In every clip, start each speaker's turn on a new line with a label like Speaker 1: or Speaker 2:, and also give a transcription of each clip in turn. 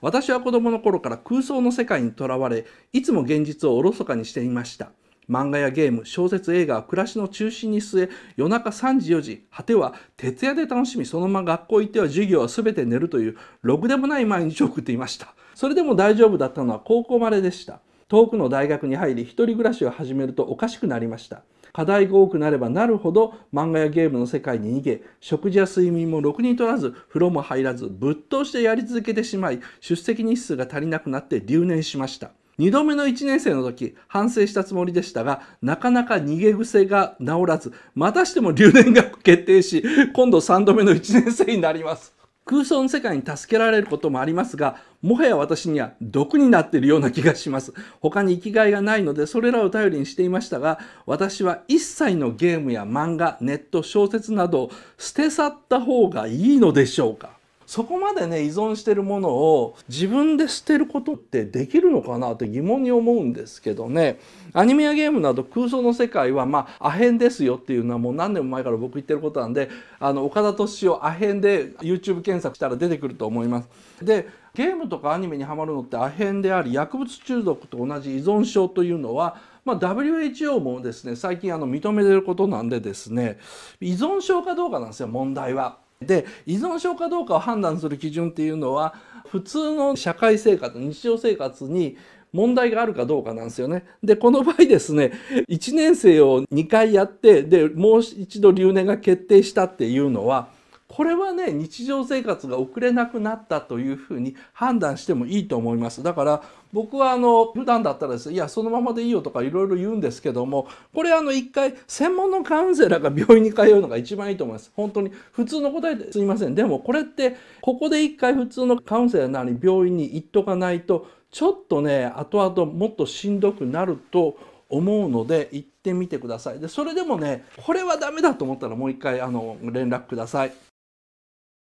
Speaker 1: 私は子供の頃から空想の世界にとらわれ、いつも現実をおろそかにしていました。漫画やゲーム、小説、映画は暮らしの中心に据え、夜中3時4時、果ては徹夜で楽しみ、そのまま学校行っては授業は全て寝るという、ろくでもない毎日を送っていました。それでも大丈夫だったのは高校まででした。遠くの大学に入り、一人暮らしを始めるとおかしくなりました。課題が多くなればなるほど漫画やゲームの世界に逃げ食事や睡眠もろくに取らず風呂も入らずぶっ通してやり続けてしまい出席日数が足りなくなって留年しました2度目の1年生の時反省したつもりでしたがなかなか逃げ癖が治らずまたしても留年が決定し今度3度目の1年生になります空想の世界に助けられることもありますが、もはや私には毒になっているような気がします。他に生きがいがないので、それらを頼りにしていましたが、私は一切のゲームや漫画、ネット、小説などを捨て去った方がいいのでしょうかそこまでね依存してるものを自分で捨てることってできるのかなって疑問に思うんですけどねアニメやゲームなど空想の世界はまあアヘンですよっていうのはもう何年も前から僕言ってることなんであの岡田斗司夫アヘンで YouTube 検索したら出てくると思います。でゲームとかアニメにはまるのってアヘンであり薬物中毒と同じ依存症というのは、まあ、WHO もですね最近あの認めてることなんでですね依存症かどうかなんですよ問題は。で依存症かどうかを判断する基準っていうのは普通の社会生活日常生活に問題があるかどうかなんですよね。で、この場合ですね、1年生を2回やって、で、もう一度留年が決定したっていうのは、これはね、日常生活が送れなくなったというふうに判断してもいいと思います。だから、僕はあの、普段だったらですね、いや、そのままでいいよとかいろいろ言うんですけども、これあの、一回、専門のカウンセラーが病院に通うのが一番いいと思います。本当に、普通の答えですいません。でも、これって、ここで一回普通のカウンセラーなり病院に行っとかないと、ちょっとね、後々もっとしんどくなると思うので、行ってみてください。で、それでもね、これはダメだと思ったらもう一回、あの、連絡ください。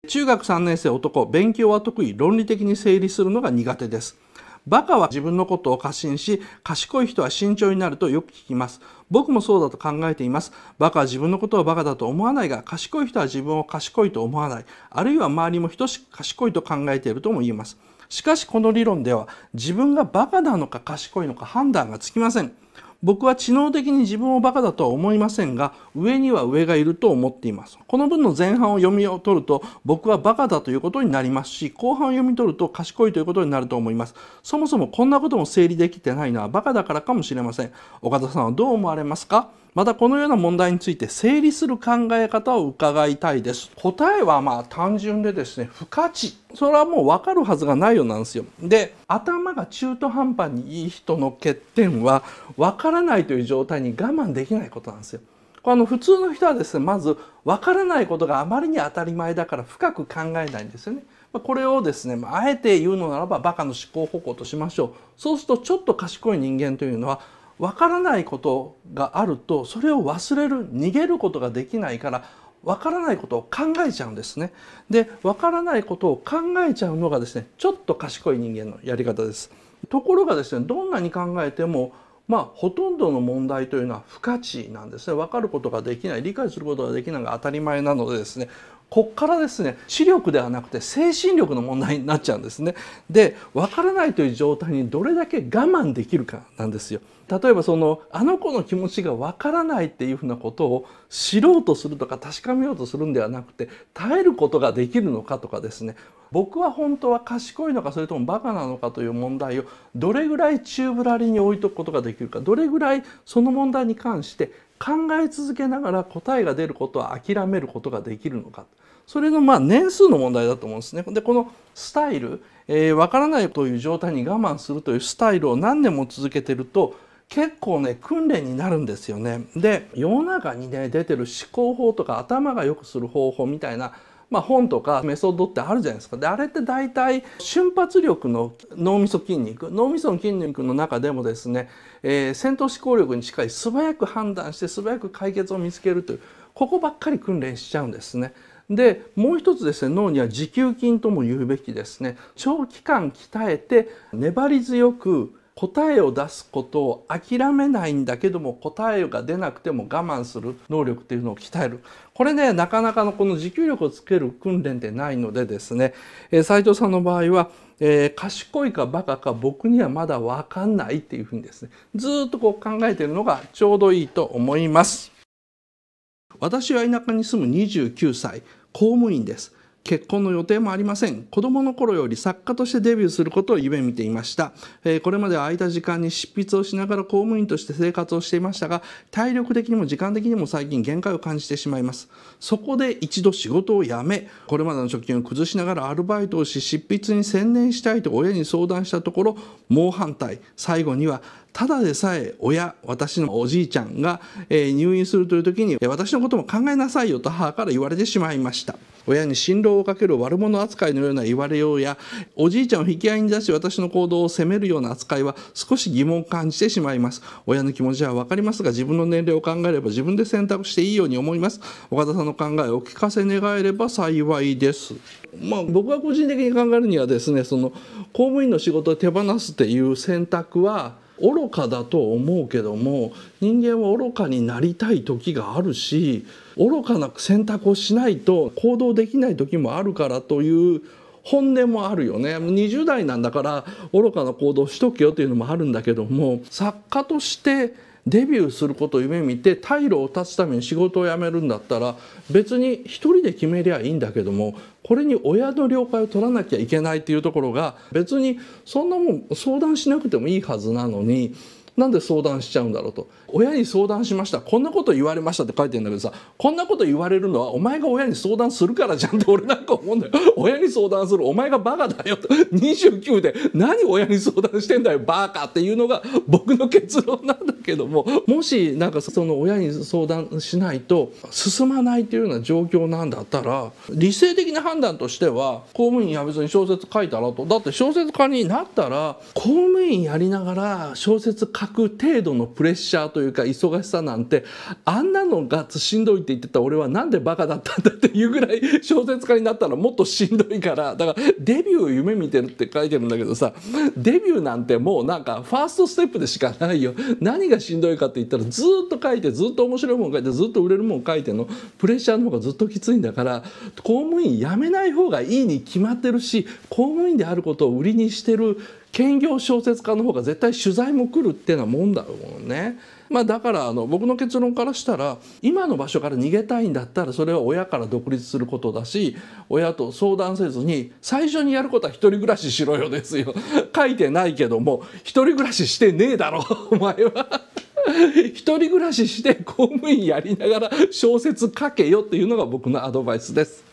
Speaker 1: 中学3年生男勉強は得意論理的に整理するのが苦手ですバカは自分のことを過信し賢い人は慎重になるとよく聞きます僕もそうだと考えていますバカは自分のことをバカだと思わないが賢い人は自分を賢いと思わないあるいは周りも等しく賢いと考えているとも言えますしかしこの理論では自分がバカなのか賢いのか判断がつきません僕は知能的に自分をバカだとは思いませんが、上には上がいると思っています。この文の前半を読み取ると、僕はバカだということになりますし、後半を読み取ると賢いということになると思います。そもそもこんなことも整理できてないのはバカだからかもしれません。岡田さんはどう思われますかまたこのような問題について整理する考え方を伺いたいです。答えはまあ単純でですね、不価値。それはもうわかるはずがないようなんですよ。で、頭が中途半端にいい人の欠点はわからないという状態に我慢できないことなんですよ。こあの普通の人はですね、まずわからないことがあまりに当たり前だから深く考えないんですよね。これをですね、あえて言うのならばバカの思考方向としましょう。そうするとちょっと賢い人間というのは分からないことがあるとそれを忘れる逃げることができないから分からないことを考えちゃうんですね。で分からないことを考えちゃうのがですねちょっと賢い人間のやり方です。ところがですねどんなに考えてもまあほとんどの問題というのは不可知なんですね分かることができない理解することができないが当たり前なのでですねこっからですね視力ではなくて精神力の問題になっちゃうんですね。で分からないという状態にどれだけ我慢できるかなんですよ。例えばそのあの子の気持ちが分からないっていうふうなことを知ろうとするとか確かめようとするんではなくて耐えることができるのかとかですね僕は本当は賢いのかそれともバカなのかという問題をどれぐらい宙ぶらりに置いとくことができるかどれぐらいその問題に関して考え続けながら答えが出ることは諦めることができるのかそれのまあ年数の問題だと思うんですね。でこのスタイル、えー、分からないという状態に我慢するというスタイルを何年も続けてると結構ね訓練になるんですよね。で世の中にね出てる思考法とか頭が良くする方法みたいなまあ、本とかメソッドってあるじゃないですか。であれって大体瞬発力の脳みそ筋肉脳みその筋肉の中でもですね、えー、戦闘思考力に近い素早く判断して素早く解決を見つけるというここばっかり訓練しちゃうんですね。でもう一つですね脳には持久筋とも言うべきですね長期間鍛えて粘り強く答えを出すことを諦めないんだけども答えが出なくても我慢する能力っていうのを鍛えるこれねなかなかのこの持久力をつける訓練でないのでですね斎、えー、藤さんの場合は、えー、賢いかバカか僕にはまだ分かんないっていうふうにですねずっとこう考えてるのがちょうどいいと思います。私は田舎に住む29歳公務員です結婚の予定もありません子供の頃より作家としてデビューすることを夢見ていました、えー、これまでは空いた時間に執筆をしながら公務員として生活をしていましたが体力的にも時間的にも最近限界を感じてしまいますそこで一度仕事を辞めこれまでの貯金を崩しながらアルバイトをし執筆に専念したいと親に相談したところ猛反対最後にはただでさえ親私のおじいちゃんが、え入院するという時に私のことも考えなさいよと母から言われてしまいました親に辛労をかける悪者扱いのような言われようやおじいちゃんを引き合いに出し私の行動を責めるような扱いは少し疑問を感じてしまいます親の気持ちは分かりますが自分の年齢を考えれば自分で選択していいように思います岡田さんの考えをお聞かせ願えれば幸いですまあ、僕は個人的に考えるにはですねその公務員の仕事を手放すっていう選択は愚かだと思うけども人間は愚かになりたい時があるし愚かな選択をしないと行動できない時もあるからという本音もあるよね20代なんだから愚かな行動しとけよというのもあるんだけども作家としてデビューすることを夢見て退路を断つために仕事を辞めるんだったら別に一人で決めりゃいいんだけどもこれに親の了解を取らなきゃいけないっていうところが別にそんなもん相談しなくてもいいはずなのになんで相談しちゃうんだろうと親に相談しましたこんなこと言われましたって書いてるんだけどさこんなこと言われるのはお前が親に相談するからじゃんって俺なんか思うんだよ親に相談するお前がバカだよと29で何親に相談してんだよバカっていうのが僕の結論なんだけどももしなんかその親に相談しないと進まないというような状況なんだったら理性的な判断としては公務員や別に小説書いたらとだって小説家になったら公務員やりながら小説書く程度のプレッシャーというか忙しさなんてあんなのがしんどいって言ってた俺はなんでバカだったんだっていうぐらい小説家になったらもっとしんどいからだからデビュー夢見てるって書いてるんだけどさデビューなんてもうなんかファーストステップでしかないよ何がしんどいかって言ったらずっと書いてずっと面白いもん書いてずっと売れるもん書いてのプレッシャーの方がずっときついんだから公務員辞めない方がいいに決まってるし公務員であることを売りにしてる兼業小説家の方が絶対取材も来るっていうのはもんだろうもんね。まあ、だからあの僕の結論からしたら今の場所から逃げたいんだったらそれは親から独立することだし親と相談せずに最初にやることは一人暮らししろよですよ 書いてないけども一人暮らししてねえだろ お前は。一人暮らしして公務員やりながら小説書けよっていうのが僕のアドバイスです。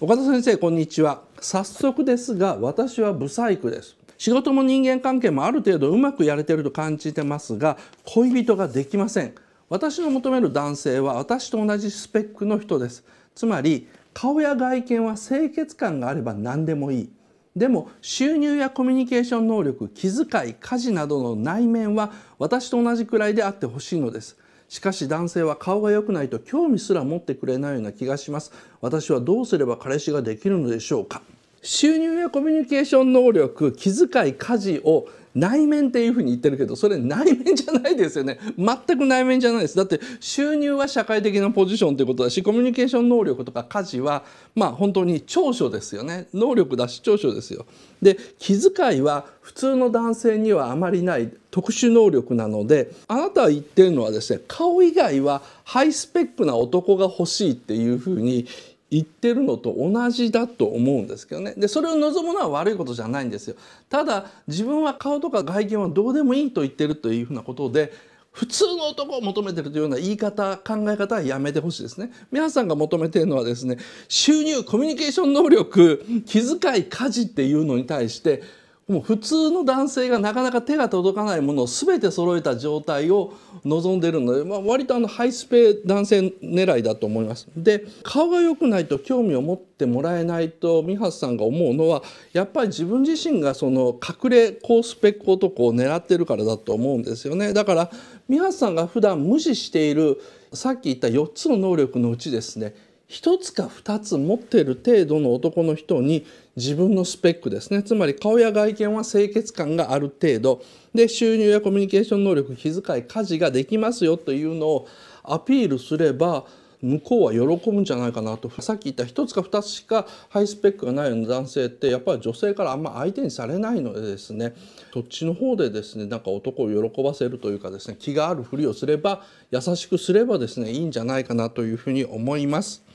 Speaker 1: 岡田先生こんにちは早速ですが私は不細工です仕事も人間関係もある程度うまくやれてると感じてますが恋人ができません私の求める男性は私と同じスペックの人ですつまり顔や外見は清潔感があれば何でもいいでも収入やコミュニケーション能力気遣い家事などの内面は私と同じくらいであってほしいのですしかし男性は顔が良くないと興味すら持ってくれないような気がします私はどうすれば彼氏ができるのでしょうか収入やコミュニケーション能力気遣い家事を内面っていうふうに言ってるけどそれ内面じゃないですよね全く内面じゃないですだって収入は社会的なポジションということだしコミュニケーション能力とか家事はまあ本当に長所ですよね能力だし長所ですよ。で気遣いは普通の男性にはあまりない特殊能力なのであなたは言ってるのはですね顔以外はハイスペックな男が欲しいっていうふうに言ってるのと同じだと思うんですけどねでそれを望むのは悪いことじゃないんですよただ自分は顔とか外見はどうでもいいと言ってるというふうなことで普通の男を求めてるというような言い方考え方はやめてほしいですね皆さんが求めているのはですね収入コミュニケーション能力気遣い家事っていうのに対してもう普通の男性がなかなか手が届かないものを全て揃えた状態を望んでるので、まあ、割とあのハイスペ男性狙いだと思います。で顔が良くないと興味を持ってもらえないと美ハさんが思うのはやっぱり自分自身がその隠れ高スペック男を狙ってるからだと思うんですよね。だからミハさんが普段無視しているさっき言った4つの能力のうちですね1つか2つ持ってる程度の男の人に自分のスペックですねつまり顔や外見は清潔感がある程度で収入やコミュニケーション能力気遣い家事ができますよというのをアピールすれば向こうは喜ぶんじゃないかなとさっき言った1つか2つしかハイスペックがないような男性ってやっぱり女性からあんま相手にされないのでですねそっちの方でですねなんか男を喜ばせるというかですね気があるふりをすれば優しくすればですねいいんじゃないかなというふうに思います。